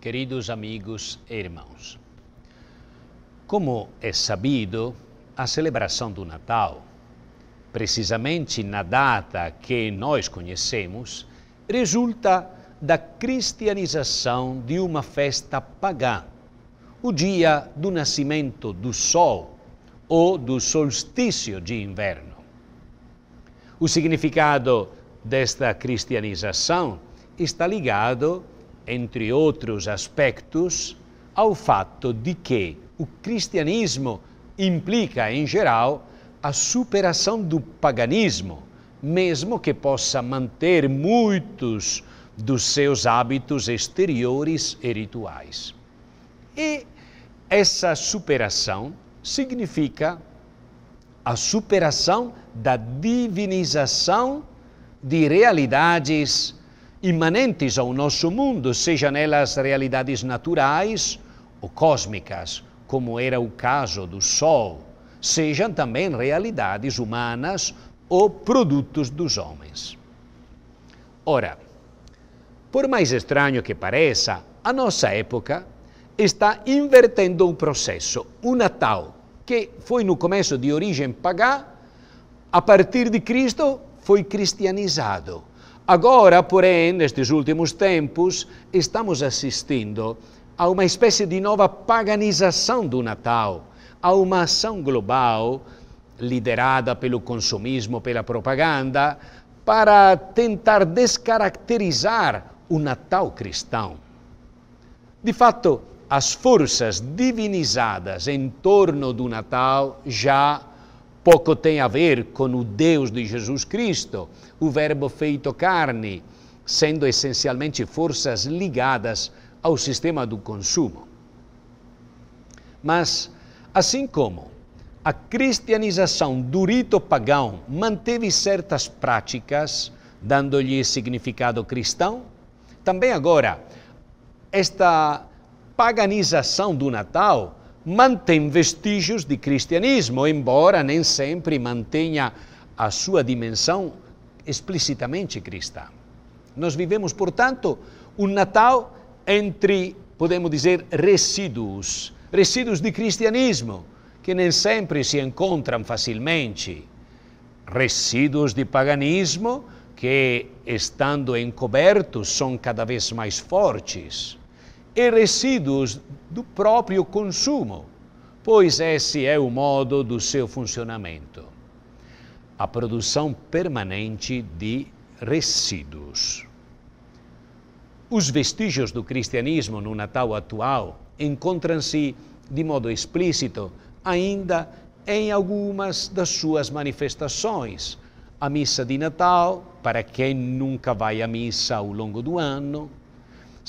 Queridos amigos e irmãos, como é sabido, a celebração do Natal, precisamente na data que nós conhecemos, resulta da cristianização de uma festa pagã, o dia do nascimento do Sol ou do solstício de inverno. O significado desta cristianização está ligado a entre outros aspectos, ao fato de que o cristianismo implica, em geral, a superação do paganismo, mesmo que possa manter muitos dos seus hábitos exteriores e rituais. E essa superação significa a superação da divinização de realidades imanentes ao nosso mundo, seja nelas realidades naturais ou cósmicas, como era o caso do Sol, sejam também realidades humanas ou produtos dos homens. Ora, por mais estranho que pareça, a nossa época está invertendo um processo, um Natal, que foi no começo de origem pagã, a partir de Cristo foi cristianizado Agora, porém, nestes últimos tempos, estamos assistindo a uma espécie de nova paganização do Natal, a uma ação global liderada pelo consumismo, pela propaganda, para tentar descaracterizar o Natal cristão. De fato, as forças divinizadas em torno do Natal já pouco tem a ver com o Deus de Jesus Cristo, o Verbo feito carne, sendo essencialmente forças ligadas ao sistema do consumo. Mas, assim como a cristianização do rito pagão manteve certas práticas, dando-lhe significado cristão, também agora, esta paganização do Natal mantém vestígios de cristianismo, embora nem sempre mantenha a sua dimensão explicitamente cristã. Nós vivemos, portanto, um Natal entre, podemos dizer, resíduos, resíduos de cristianismo, que nem sempre se encontram facilmente, resíduos de paganismo que, estando encobertos, são cada vez mais fortes e resíduos do próprio consumo, pois esse é o modo do seu funcionamento. A produção permanente de resíduos. Os vestígios do cristianismo no Natal atual encontram-se, de modo explícito, ainda em algumas das suas manifestações. A missa de Natal, para quem nunca vai à missa ao longo do ano,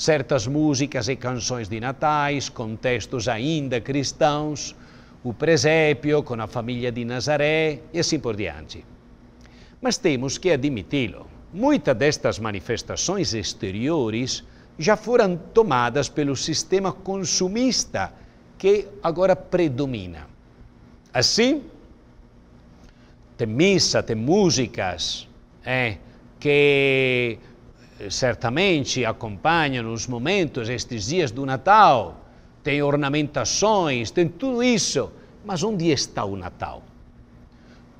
certas músicas e canções de natais, contextos ainda cristãos, o presépio com a família de Nazaré e assim por diante. Mas temos que admiti-lo. Muitas destas manifestações exteriores já foram tomadas pelo sistema consumista que agora predomina. Assim, tem missa, tem músicas é, que eh, certamente acompanham os momentos, estes dias do Natal, tem ornamentações, tem tudo isso, mas onde está o Natal?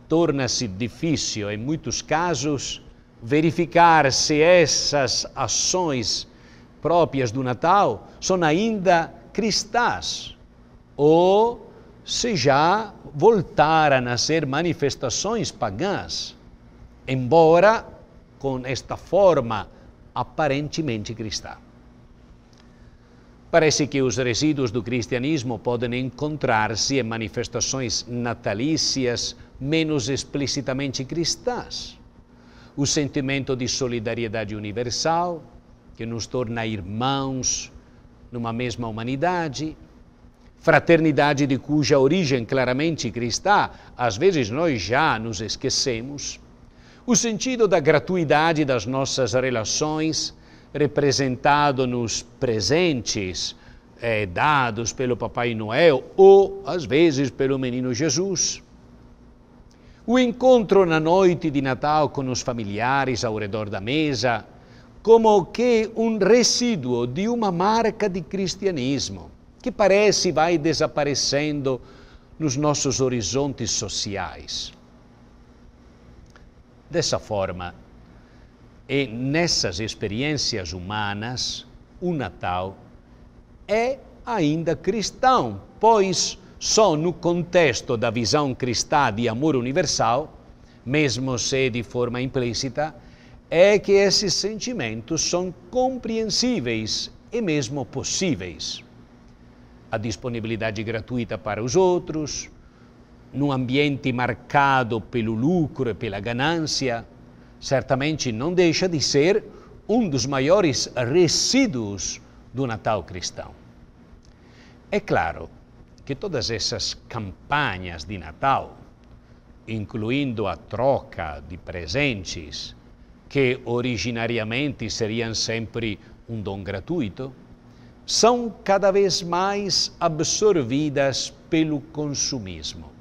Torna-se difícil, em muitos casos, verificar se essas ações próprias do Natal são ainda cristãs ou se já voltaram a ser manifestações pagãs, embora com esta forma aparentemente cristã. Parece que os resíduos do cristianismo podem encontrar-se em manifestações natalícias menos explicitamente cristãs. O sentimento de solidariedade universal, que nos torna irmãos numa mesma humanidade, fraternidade de cuja origem claramente cristã, às vezes nós já nos esquecemos, o sentido da gratuidade das nossas relações, representado nos presentes eh, dados pelo Papai Noel ou, às vezes, pelo Menino Jesus. O encontro na noite de Natal com os familiares ao redor da mesa, como que um resíduo de uma marca de cristianismo que parece vai desaparecendo nos nossos horizontes sociais. Dessa forma, e nessas experiências humanas o Natal é ainda cristão, pois só no contexto da visão cristã de amor universal, mesmo se de forma implícita, é que esses sentimentos são compreensíveis e mesmo possíveis. A disponibilidade gratuita para os outros, num ambiente marcado pelo lucro e pela ganância, certamente não deixa de ser um dos maiores resíduos do Natal cristão. É claro que todas essas campanhas de Natal, incluindo a troca de presentes, que originariamente seriam sempre um dom gratuito, são cada vez mais absorvidas pelo consumismo.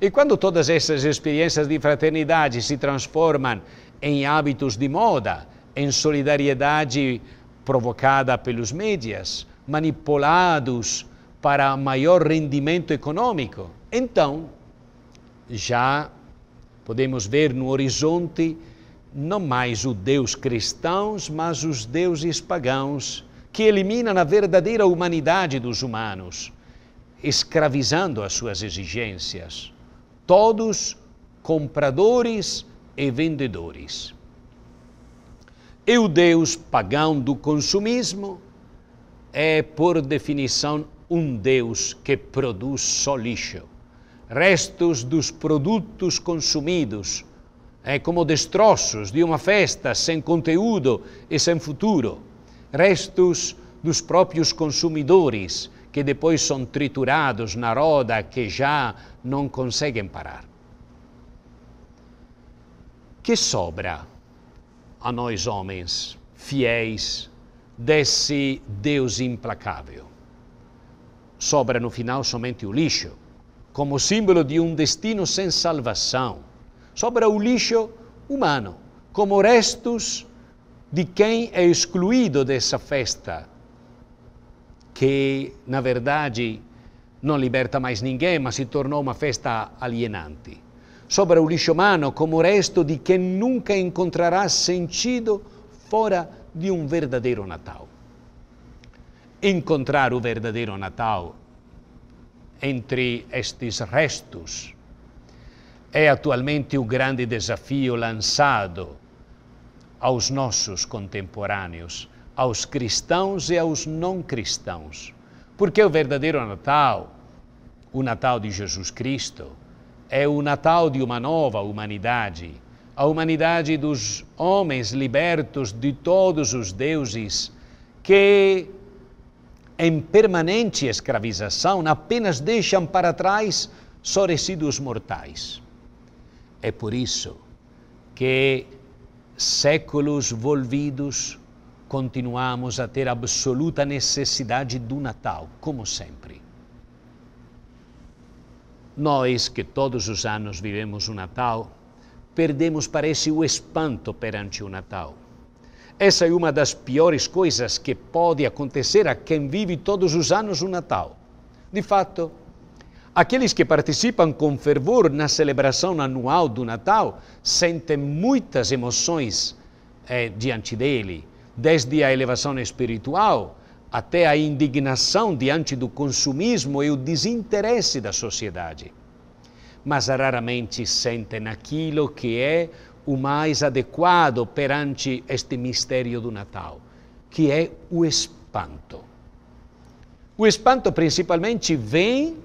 E quando todas essas experiências de fraternidade se transformam em hábitos de moda, em solidariedade provocada pelos médias, manipulados para maior rendimento econômico, então já podemos ver no horizonte não mais o Deus cristãos, mas os deuses pagãos que eliminam a verdadeira humanidade dos humanos, escravizando as suas exigências todos compradores e vendedores. E o Deus pagão do consumismo é, por definição, um Deus que produz só lixo. Restos dos produtos consumidos, é como destroços de uma festa sem conteúdo e sem futuro. Restos dos próprios consumidores, que depois são triturados na roda que já não conseguem parar. Que sobra a nós homens fiéis desse Deus implacável? Sobra no final somente o lixo, como símbolo de um destino sem salvação. Sobra o lixo humano, como restos de quem é excluído dessa festa que, na verdade, não liberta mais ninguém, mas se tornou uma festa alienante. Sobre o lixo humano, como resto de quem nunca encontrará sentido fora de um verdadeiro Natal. Encontrar o verdadeiro Natal entre estes restos é atualmente o grande desafio lançado aos nossos contemporâneos aos cristãos e aos não cristãos. Porque o verdadeiro Natal, o Natal de Jesus Cristo, é o Natal de uma nova humanidade, a humanidade dos homens libertos de todos os deuses que, em permanente escravização, apenas deixam para trás só resíduos mortais. É por isso que séculos volvidos continuamos a ter absoluta necessidade do Natal, como sempre. Nós, que todos os anos vivemos o Natal, perdemos, parece, o espanto perante o Natal. Essa é uma das piores coisas que pode acontecer a quem vive todos os anos o Natal. De fato, aqueles que participam com fervor na celebração anual do Natal sentem muitas emoções é, diante dele, desde a elevação espiritual até a indignação diante do consumismo e o desinteresse da sociedade. Mas raramente sentem aquilo que é o mais adequado perante este mistério do Natal, que é o espanto. O espanto principalmente vem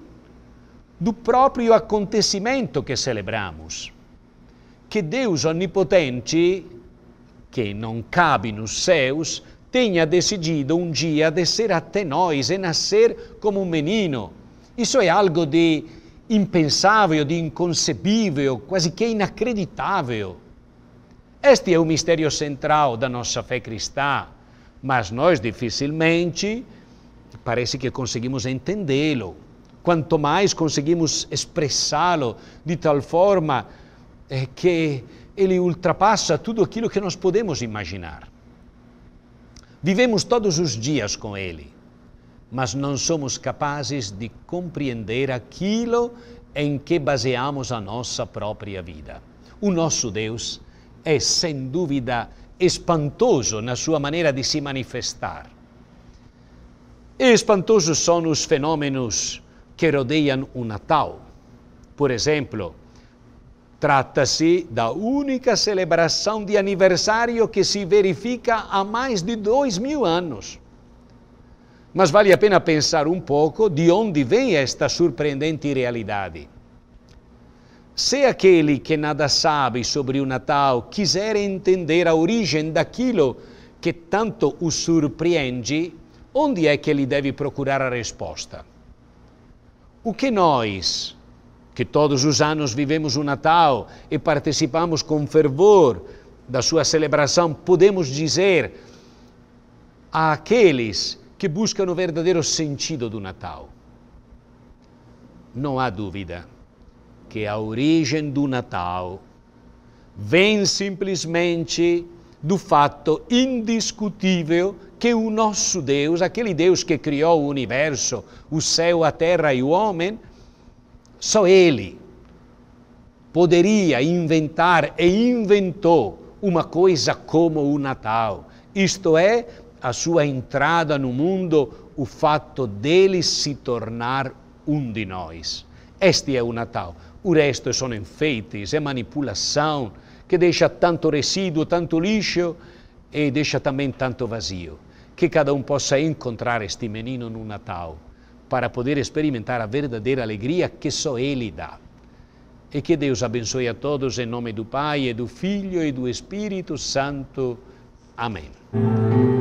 do próprio acontecimento que celebramos. Que Deus onipotente que não cabe nos céus, tenha decidido um dia descer até nós e nascer como um menino. Isso é algo de impensável, de inconcebível, quase que inacreditável. Este é o mistério central da nossa fé cristã, mas nós dificilmente parece que conseguimos entendê-lo. Quanto mais conseguimos expressá-lo de tal forma é que ele ultrapassa tudo aquilo que nós podemos imaginar. Vivemos todos os dias com ele, mas não somos capazes de compreender aquilo em que baseamos a nossa própria vida. O nosso Deus é, sem dúvida, espantoso na sua maneira de se manifestar. E espantosos são os fenômenos que rodeiam o Natal. Por exemplo, Trata-se da única celebração de aniversário que se verifica há mais de dois mil anos. Mas vale a pena pensar um pouco de onde vem esta surpreendente realidade. Se aquele que nada sabe sobre o Natal quiser entender a origem daquilo que tanto o surpreende, onde é que ele deve procurar a resposta? O que nós, que todos os anos vivemos o Natal e participamos com fervor da sua celebração, podemos dizer àqueles que buscam o verdadeiro sentido do Natal. Não há dúvida que a origem do Natal vem simplesmente do fato indiscutível que o nosso Deus, aquele Deus que criou o universo, o céu, a terra e o homem, só ele poderia inventar e inventou uma coisa como o Natal, isto é, a sua entrada no mundo, o fato dele se tornar um de nós. Este é o Natal. O resto são enfeites, é manipulação que deixa tanto resíduo, tanto lixo e deixa também tanto vazio. Que cada um possa encontrar este menino no Natal para poder experimentar a verdadeira alegria que só Ele dá. E que Deus abençoe a todos em nome do Pai, e do Filho e do Espírito Santo. Amém.